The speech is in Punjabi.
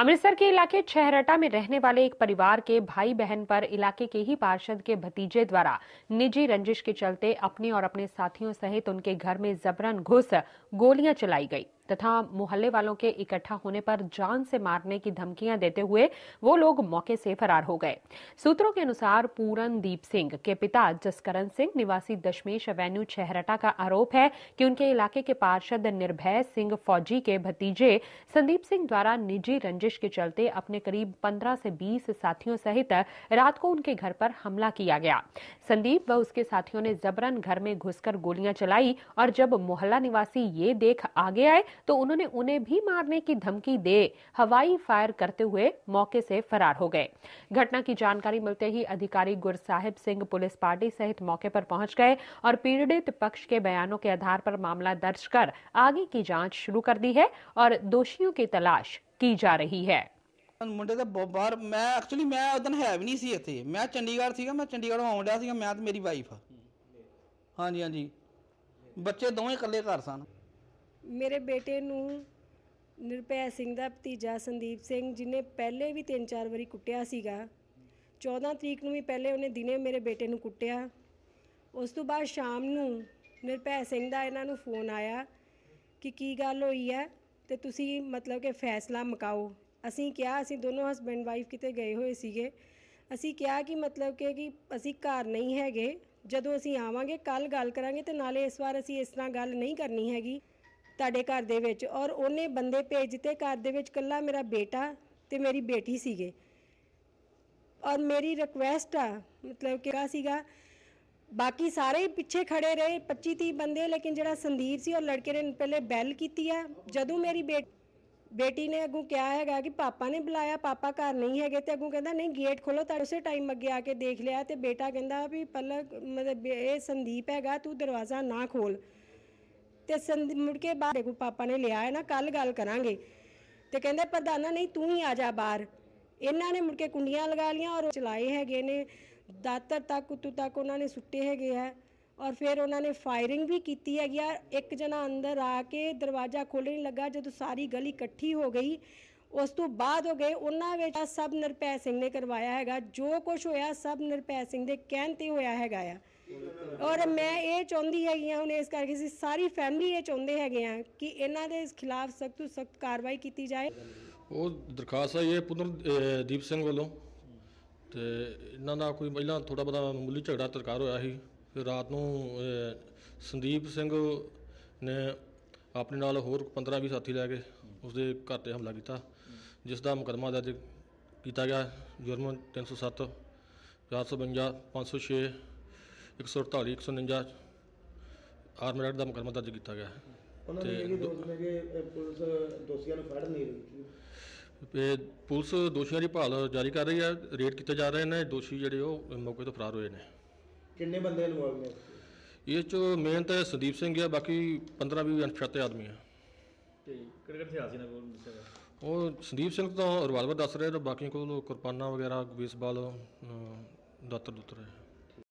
अमृतसर के इलाके छहरटा में रहने वाले एक परिवार के भाई बहन पर इलाके के ही पार्षद के भतीजे द्वारा निजी रंजिश के चलते अपने और अपने साथियों सहित उनके घर में जबरन घुस गोलियां चलाई गई तथा मोहल्ले वालों के इकट्ठा होने पर जान से मारने की धमकियां देते हुए वो लोग मौके से फरार हो गए सूत्रों के अनुसार पूरनदीप सिंह के पिता जसकरण सिंह निवासी दशमेश एवेन्यू छहरटा का आरोप है कि उनके इलाके के पार्षद निर्भय सिंह फौजी के भतीजे संदीप सिंह द्वारा निजी रंजिश के चलते अपने करीब पंद्रह से बीस साथियों सहित रात को उनके घर पर हमला किया गया संदीप व उसके साथियों ने जबरन घर में घुसकर गोलियां चलाई और जब मोहल्ला निवासी ये देख आगे आए तो उन्होंने उन्हें भी मारने की धमकी दे हवाई फायर करते हुए मौके से फरार हो गए घटना की जानकारी मिलते ही अधिकारी गुरसाहिब सिंह पुलिस पार्टी सहित मौके पर पहुंच गए और पीड़ित पक्ष के बयानों के आधार पर मामला दर्ज कर आगे की जांच शुरू कर दी है और दोषियों की तलाश की जा रही है ਮੁੰਡੇ ਦਾ ਬਾਹਰ ਮੈਂ ਐਕਚੁਅਲੀ ਮੈਂ ਉਦੋਂ ਹੈ ਵੀ ਨਹੀਂ ਸੀ ਇੱਥੇ ਮੈਂ ਚੰਡੀਗੜ੍ਹ ਸੀਗਾ ਮੈਂ ਚੰਡੀਗੜ੍ਹ ਆਉਣ ਡਿਆ ਸੀਗਾ ਮੈਂ ਤੇ ਮੇਰੀ ਵਾਈਫ ਹਾਂਜੀ ਹਾਂਜੀ ਬੱਚੇ ਦੋਵੇਂ ਇਕੱਲੇ ਘਰ ਸਨ ਮੇਰੇ ਬੇਟੇ ਨੂੰ ਨਿਰਪੈ ਸਿੰਘ ਦਾ ਭਤੀਜਾ ਸੰਦੀਪ ਸਿੰਘ ਜਿਨੇ ਪਹਿਲੇ ਵੀ 3-4 ਵਾਰੀ ਕੁੱਟਿਆ ਸੀਗਾ 14 ਤਰੀਕ ਨੂੰ ਵੀ ਪਹਿਲੇ ਉਹਨੇ ਦਿਨੇ ਮੇਰੇ ਬੇਟੇ ਨੂੰ ਕੁੱਟਿਆ ਉਸ ਤੋਂ ਬਾਅਦ ਸ਼ਾਮ ਨੂੰ ਨਿਰਪੈ ਸਿੰਘ ਦਾ ਇਹਨਾਂ ਨੂੰ ਫੋਨ ਆਇਆ ਕਿ ਕੀ ਗੱਲ ਹੋਈ ਹੈ ਤੇ ਤੁਸੀਂ ਮਤਲਬ ਕਿ ਫੈਸਲਾ ਮਕਾਓ ਅਸੀਂ ਕਿਹਾ ਅਸੀਂ ਦੋਨੋਂ ਹਸਬੰਡ ਵਾਈਫ ਕਿਤੇ ਗਏ ਹੋਏ ਸੀਗੇ ਅਸੀਂ ਕਿਹਾ ਕਿ ਮਤਲਬ ਕਿ ਕਿ ਅਸੀਂ ਘਰ ਨਹੀਂ ਹੈਗੇ ਜਦੋਂ ਅਸੀਂ ਆਵਾਂਗੇ ਕੱਲ ਗੱਲ ਕਰਾਂਗੇ ਤੇ ਨਾਲੇ ਇਸ ਵਾਰ ਅਸੀਂ ਇਸ ਤਰ੍ਹਾਂ ਗੱਲ ਨਹੀਂ ਕਰਨੀ ਹੈਗੀ ਤੁਹਾਡੇ ਘਰ ਦੇ ਵਿੱਚ ਔਰ ਉਹਨੇ ਬੰਦੇ ਭੇਜ ਦਿੱਤੇ ਘਰ ਦੇ ਵਿੱਚ ਕੱਲਾ ਮੇਰਾ ਬੇਟਾ ਤੇ ਮੇਰੀ ਬੇਟੀ ਸੀਗੇ ਔਰ ਮੇਰੀ ਰਿਕੁਐਸਟ ਆ ਮਤਲਬ ਕਿ ਕਾ ਸੀਗਾ ਬਾਕੀ ਸਾਰੇ ਹੀ ਪਿੱਛੇ ਖੜੇ ਰਹੇ 25 30 ਬੰਦੇ ਲੇਕਿਨ ਜਿਹੜਾ ਸੰਦੀਪ ਸੀ ਔਰ ਲੜਕੇ ਨੇ ਪਹਿਲੇ ਬੈਲ ਕੀਤੀ ਆ ਜਦੋਂ ਮੇਰੀ ਬੇਟੀ ਨੇ ਅਗੂ ਕਿਹਾ ਹੈਗਾ ਕਿ ਪਾਪਾ ਨੇ ਬੁਲਾਇਆ ਪਾਪਾ ਘਰ ਨਹੀਂ ਹੈਗੇ ਤੇ ਅਗੂ ਕਹਿੰਦਾ ਨਹੀਂ ਗੇਟ ਖੋਲੋ ਤਾਂ ਉਸੇ ਟਾਈਮ ਅੱਗੇ ਆ ਕੇ ਦੇਖ ਲਿਆ ਤੇ ਬੇਟਾ ਕਹਿੰਦਾ ਵੀ ਪਲਕ ਮਤਲਬ ਇਹ ਸੰਦੀਪ ਹੈਗਾ ਤੂੰ ਦਰਵਾਜ਼ਾ ਨਾ ਖੋਲ ਤੇ ਸੰਦੀ ਮੁੜ ਕੇ ਬਾਹਰ ਦੇਖੋ ਪਾਪਾ ਨੇ ਲਿਆ ਹੈ ਨਾ ਕੱਲ ਗੱਲ ਕਰਾਂਗੇ ਤੇ ਕਹਿੰਦੇ ਪ੍ਰਧਾਨਾ ਨਹੀਂ ਤੂੰ ਹੀ ਆ ਜਾ ਬਾਹਰ ਇਹਨਾਂ ਨੇ ਮੁੜ ਕੇ ਕੁੰਡੀਆਂ ਲਗਾ ਲੀਆਂ ਔਰ ਚਲਾਏ ਹੈਗੇ ਨੇ ਦਾਤਰ ਤੱਕ ਕੁੱਤੂ ਤੱਕ ਉਹਨਾਂ ਨੇ ਸੁੱਟੇ ਹੈਗੇ ਆ ਔਰ ਫਿਰ ਉਹਨਾਂ ਨੇ ਫਾਇਰਿੰਗ ਵੀ ਕੀਤੀ ਹੈਗੀ ਆ ਇੱਕ ਜਣਾ ਅੰਦਰ ਆ ਕੇ ਦਰਵਾਜ਼ਾ ਖੋਲਣ ਲੱਗਾ ਜਦੋਂ ਸਾਰੀ ਗਲੀ ਇਕੱਠੀ ਹੋ ਗਈ ਉਸ ਤੋਂ ਬਾਅਦ ਹੋ ਗਏ ਉਹਨਾਂ ਵਿੱਚ ਸਭ ਨਿਰਪੈ ਸਿੰਘ ਨੇ ਕਰਵਾਇਆ ਹੈਗਾ ਜੋ ਕੁਝ ਹੋਇਆ ਸਭ ਨਿਰਪੈ ਸਿੰਘ ਦੇ ਕਹਿਣ ਤੇ ਹੋਇਆ ਹੈਗਾ ਆ ਔਰ ਮੈਂ ਇਹ ਚਾਹੁੰਦੀ ਹੈਗੀ ਆ ਹੁਣ ਇਸ ਕਰਕੇ ਸੀ ਸਾਰੀ ਫੈਮਿਲੀ ਇਹ ਚਾਹੁੰਦੇ ਹੈਗੇ ਆ ਕਿ ਇਹਨਾਂ ਦੇ ਖਿਲਾਫ ਸਖਤ ਤੋਂ ਸਖਤ ਕਾਰਵਾਈ ਕੀਤੀ ਜਾਏ ਉਹ ਦਰਖਾਸਤ ਆਈ ਹੈ ਪੁੱਤਰ ਦੀਪ ਸਿੰਘ ਵੱਲੋਂ ਤੇ ਇਹਨਾਂ ਦਾ ਕੋਈ ਪਹਿਲਾਂ ਥੋੜਾ ਬੜਾ ਮਾਮੂਲੀ ਝਗੜਾ ਤਰਕਾਰ ਹੋਇਆ ਸੀ ਫਿਰ ਰਾਤ ਨੂੰ ਸੰਦੀਪ ਸਿੰਘ ਨੇ ਆਪਣੇ ਨਾਲ ਹੋਰ 15-20 ਸਾਥੀ ਲੈ ਕੇ ਉਸਦੇ ਘਰ ਤੇ ਹਮਲਾ ਕੀਤਾ ਜਿਸ ਦਾ ਮੁਕਦਮਾ ਦਰਜ ਕੀਤਾ ਗਿਆ ਜੁਰਮ 307 452 506 148 149 ਆਰਮ ਦਾ ਮੁਕਦਮਾ ਦਰਜ ਕੀਤਾ ਗਿਆ ਉਹਨਾਂ ਨੇ ਇਹ ਦੋਸ਼ ਨੇ ਪੁਲਿਸ ਦੋਸ਼ੀਆਂ ਨੂੰ ਫੜ ਨਹੀਂ ਰਹੀ ਪੁਲਿਸ ਦੋਸ਼ੀਆਂ ਦੀ ਭਾਲ ਜਾਰੀ ਕਰ ਰਹੀ ਹੈ ਰੇਡ ਕੀਤੇ ਜਾ ਰਹੇ ਨੇ ਦੋਸ਼ੀ ਜਿਹੜੇ ਉਹ ਮੌਕੇ ਤੋਂ ਫਰਾਰ ਹੋਏ ਨੇ ਕਿੰਨੇ ਬੰਦੇ ਇਨਵੋਲਵ ਨੇ ਇਹ ਚ ਮੇਨ ਤਾਂ ਸੰਦੀਪ ਸਿੰਘ ਹੈ ਬਾਕੀ 15 20 ਅਣਪਛਾਤੇ ਆਦਮੀ ਹੈ ਤੇ ਕਿਹੜੇ ਕਿਹੜੇ ਇਤਿਹਾਸ ਇਹਨਾਂ ਕੋਲ ਮਿਲਿਆ ਉਹ ਸੰਦੀਪ ਸਿੰਘ ਤੋਂ ਰਿਵਾਲਵਰ ਦੱਸ ਰਹੇ ਨੇ ਬਾਕੀ ਕੋਲ ਕੁਰਪਾਨਾ ਵਗੈਰਾ ਬੇਸਬਾਲ ਦਾਤਰ ਦੁੱਤਰ ਹੈ